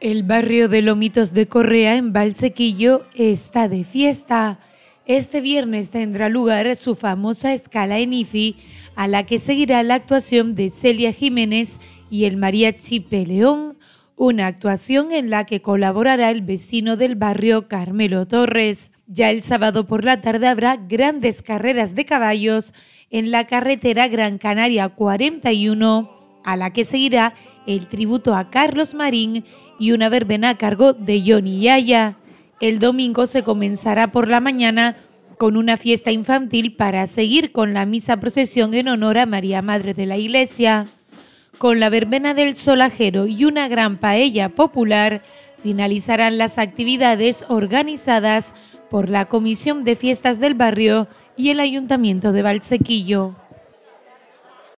El barrio de Lomitos de Correa en Valsequillo está de fiesta. Este viernes tendrá lugar su famosa escala en IFI, a la que seguirá la actuación de Celia Jiménez y el María Mariachi León. una actuación en la que colaborará el vecino del barrio Carmelo Torres. Ya el sábado por la tarde habrá grandes carreras de caballos en la carretera Gran Canaria 41 a la que seguirá el tributo a Carlos Marín y una verbena a cargo de Johnny Yaya. El domingo se comenzará por la mañana con una fiesta infantil para seguir con la misa procesión en honor a María Madre de la Iglesia. Con la verbena del solajero y una gran paella popular, finalizarán las actividades organizadas por la Comisión de Fiestas del Barrio y el Ayuntamiento de Valsequillo.